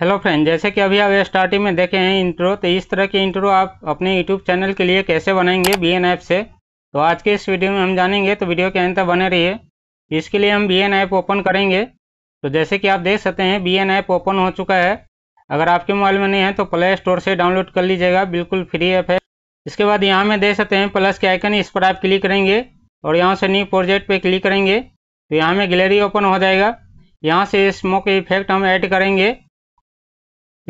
hello friend जैसे कि अभी आप स्टार्टिंग में देखे हैं इंट्रो तो इस तरह के इंट्रो आप अपने यूट्यूब चैनल के लिए कैसे बनाएंगे बी एन ऐप से तो आज के इस वीडियो में हम जानेंगे तो वीडियो के अंत तक बने रहिए इसके लिए हम बी एन ऐप ओपन करेंगे तो जैसे कि आप देख सकते हैं बी एन ऐप ओपन हो चुका है अगर आपके मोबाइल में नहीं है तो प्ले स्टोर से डाउनलोड कर लीजिएगा बिल्कुल फ्री ऐप है इसके बाद यहाँ में देख सकते हैं प्लस के आइकन इस पर आप क्लिक करेंगे और यहाँ से न्यू प्रोजेक्ट पर क्लिक करेंगे तो यहाँ में गैलरी ओपन हो जाएगा यहाँ से स्मोक इफेक्ट हम ऐड करेंगे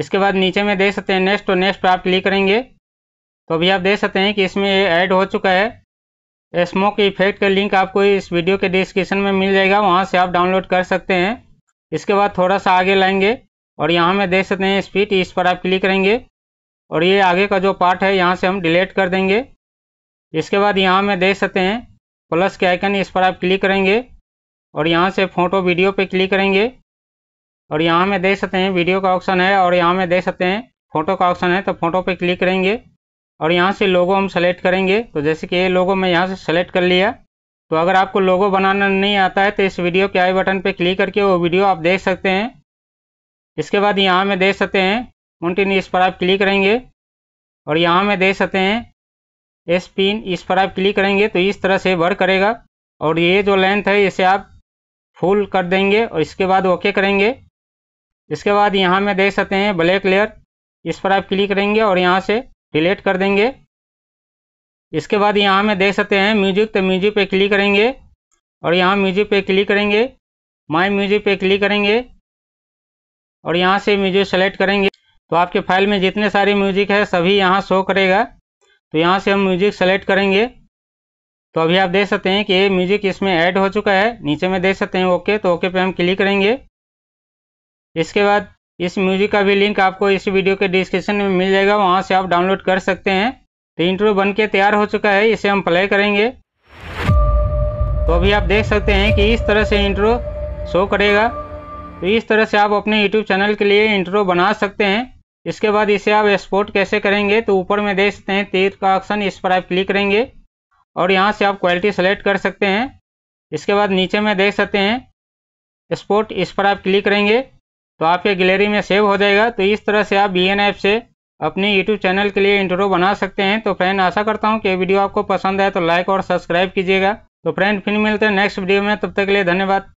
इसके बाद नीचे में देख सकते हैं नेक्स्ट और नेक्स्ट पर आप क्लिक करेंगे तो अभी आप देख सकते हैं कि इसमें ये ऐड हो चुका है स्मोक इफेक्ट का लिंक आपको इस वीडियो के डिस्क्रिप्शन में मिल जाएगा वहाँ से आप डाउनलोड कर सकते हैं इसके बाद थोड़ा सा आगे लाएंगे और यहाँ में देख सकते हैं स्पीड इस पर आप क्लिक करेंगे और ये आगे का जो पार्ट है यहाँ से हम डिलीट कर देंगे इसके बाद यहाँ में देख सकते हैं प्लस के आइकन इस पर आप क्लिक करेंगे और यहाँ से फ़ोटो वीडियो पे क्लिक करेंगे और यहाँ में देख सकते हैं वीडियो का ऑप्शन है और यहाँ में देख सकते हैं फ़ोटो का ऑप्शन है तो फ़ोटो पे क्लिक करेंगे और यहाँ से लोगो हम सेलेक्ट करेंगे तो जैसे कि ये लोगो मैं यहाँ से सेलेक्ट कर लिया तो अगर आपको लोगो बनाना नहीं आता है तो इस वीडियो के आई बटन पर क्लिक करके वो वीडियो आप देख सकते हैं इसके बाद यहाँ में देख सकते हैं मोन्टिन इस पर आप क्लिक करेंगे और यहाँ में देख सकते हैं एस पिन इस पर आप क्लिक करेंगे तो इस तरह से वर्क करेगा और ये जो लेंथ है इसे आप फुल कर देंगे और इसके बाद ओके करेंगे इसके बाद यहाँ में देख सकते हैं ब्लैक लेयर इस पर आप क्लिक करेंगे और यहाँ से डिलीट कर देंगे इसके बाद यहाँ में देख सकते हैं म्यूजिक तो म्यूजिक पे क्लिक करेंगे और यहाँ म्यूजिक पे क्लिक करेंगे माई म्यूजिक पे क्लिक करेंगे और यहाँ से म्यूजिक सेलेक्ट करेंगे तो आपके फाइल में जितने सारे म्यूजिक है सभी यहाँ शो करेगा तो यहाँ से हम म्यूजिक सेलेक्ट करेंगे तो अभी आप देख सकते हैं कि ये म्यूजिक इसमें ऐड हो चुका है नीचे में देख सकते हैं ओके तो ओके पे हम क्लिक करेंगे इसके बाद इस म्यूजिक का भी लिंक आपको इस वीडियो के डिस्क्रिप्शन में मिल जाएगा वहाँ से आप डाउनलोड कर सकते हैं तो इंट्रो बन के तैयार हो चुका है इसे हम प्ले करेंगे तो अभी आप देख सकते हैं कि इस तरह से इंट्रो शो करेगा तो इस तरह से आप अपने YouTube चैनल के लिए इंट्रो बना सकते हैं इसके बाद इसे आप एक्सपोर्ट कैसे करेंगे तो ऊपर में देख सकते हैं तीर का ऑप्शन इस पर आप क्लिक करेंगे और यहाँ से आप क्वालिटी सेलेक्ट कर सकते हैं इसके बाद नीचे में देख सकते हैं एक्सपोर्ट इस पर आप क्लिक करेंगे तो आपके गैलरी में सेव हो जाएगा तो इस तरह से आप बी ऐप से अपने यूट्यूब चैनल के लिए इंट्रो बना सकते हैं तो फ्रेंड आशा करता हूँ कि वीडियो आपको पसंद आए तो लाइक और सब्सक्राइब कीजिएगा तो फ्रेंड फिर मिलते हैं नेक्स्ट वीडियो में तब तक के लिए धन्यवाद